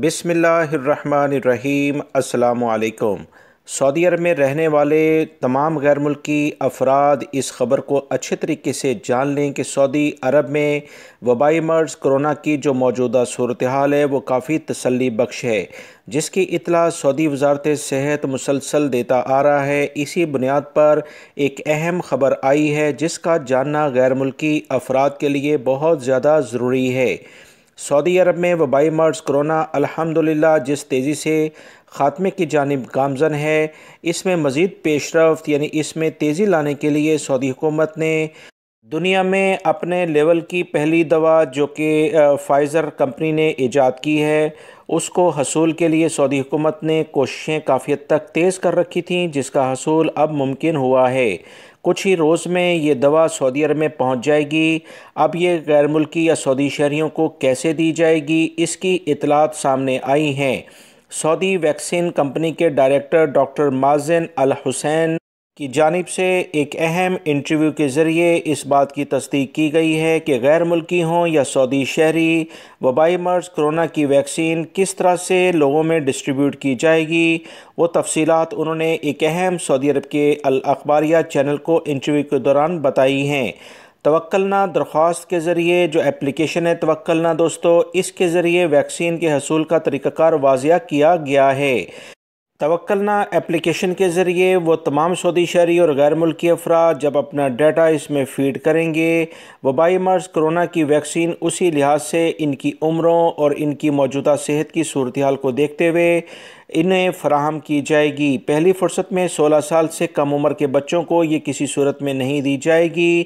بسم اللہ الرحمن الرحیم السلام علیکم سعودی عرب میں رہنے والے تمام غیر ملکی افراد اس خبر کو اچھے طریقے سے جان لیں کہ سعودی عرب میں وبائی مرض کرونا کی جو موجودہ صورتحال ہے وہ کافی تسلی بخش ہے جس کی اطلاع سعودی وزارت صحت مسلسل دیتا آ رہا ہے اسی بنیاد پر ایک اہم خبر آئی ہے جس کا جاننا غیر ملکی افراد کے لیے بہت زیادہ ضروری ہے سعودی عرب میں وبائی مرض کرونا الحمدللہ جس تیزی سے خاتمے کی جانب گامزن ہے اس میں مزید پیش رفت یعنی اس میں تیزی لانے کے لیے سعودی حکومت نے دنیا میں اپنے لیول کی پہلی دوا جو کہ فائزر کمپنی نے ایجاد کی ہے اس کو حصول کے لیے سعودی حکومت نے کوششیں کافی حد تک تیز کر رکھی تھیں جس کا حصول اب ممکن ہوا ہے کچھ ہی روز میں یہ دوا سعودی عرب میں پہنچ جائے گی اب یہ غیر ملکی یا سعودی شہریوں کو کیسے دی جائے گی اس کی اطلاعات سامنے آئی ہیں سعودی ویکسین کمپنی کے ڈائریکٹر ڈاکٹر مازن الحسین کی جانب سے ایک اہم انٹرویو کے ذریعے اس بات کی تصدیق کی گئی ہے کہ غیر ملکی ہوں یا سعودی شہری وبائی مرض کرونا کی ویکسین کس طرح سے لوگوں میں ڈسٹریبیوٹ کی جائے گی وہ تفصیلات انہوں نے ایک اہم سعودی عرب کے الاخباریہ چینل کو انٹرویو کے دوران بتائی ہیں توکلنا درخواست کے ذریعے جو اپلیکیشن ہے توکلنا دوستو اس کے ذریعے ویکسین کے حصول کا طریقہ کار واضح کیا گیا ہے توکلنا ایپلیکیشن کے ذریعے وہ تمام سعودی شہری اور غیر ملکی افراد جب اپنا ڈیٹا اس میں فیڈ کریں گے وبائی مرض کرونا کی ویکسین اسی لحاظ سے ان کی عمروں اور ان کی موجودہ صحت کی صورتحال کو دیکھتے ہوئے انہیں فراہم کی جائے گی پہلی فرصت میں سولہ سال سے کم عمر کے بچوں کو یہ کسی صورت میں نہیں دی جائے گی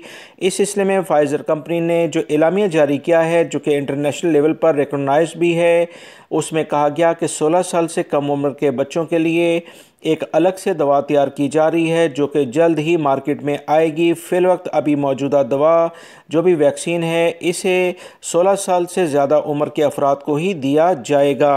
اس سلسلے میں فائزر کمپنی نے جو اعلامیہ جاری کیا ہے جو کہ انٹرنیشنل لیول پر ریکنائز بھی ہے اس میں کہا گیا کہ سولہ سال سے کم عمر کے بچوں کے لیے ایک الگ سے دوا تیار کی جا رہی ہے جو کہ جلد ہی مارکیٹ میں آئے گی فی الوقت ابھی موجودہ دوا جو بھی ویکسین ہے اسے سولہ سال سے زیادہ عمر کے افراد کو ہی دیا جائے گا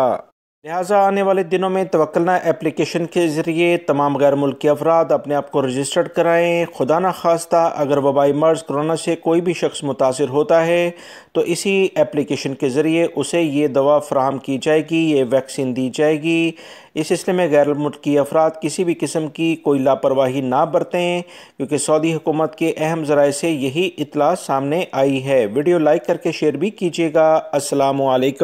لہٰذا آنے والے دنوں میں توکلنا ایپلیکیشن کے ذریعے تمام غیر ملکی افراد اپنے آپ کو رجسٹرڈ کرائیں خدا نہ خواستہ اگر وبائی مرض کرونا سے کوئی بھی شخص متاثر ہوتا ہے تو اسی ایپلیکیشن کے ذریعے اسے یہ دوا فراہم کی جائے گی یہ ویکسین دی جائے گی اس سلسلے میں غیر ملکی افراد کسی بھی قسم کی کوئی لاپرواہی نہ برتیں کیونکہ سعودی حکومت کے اہم ذرائع سے یہی اطلاع سامنے آئی ہے ویڈیو لائک کر کے شیئر بھی کیجیے گا السلام علیکم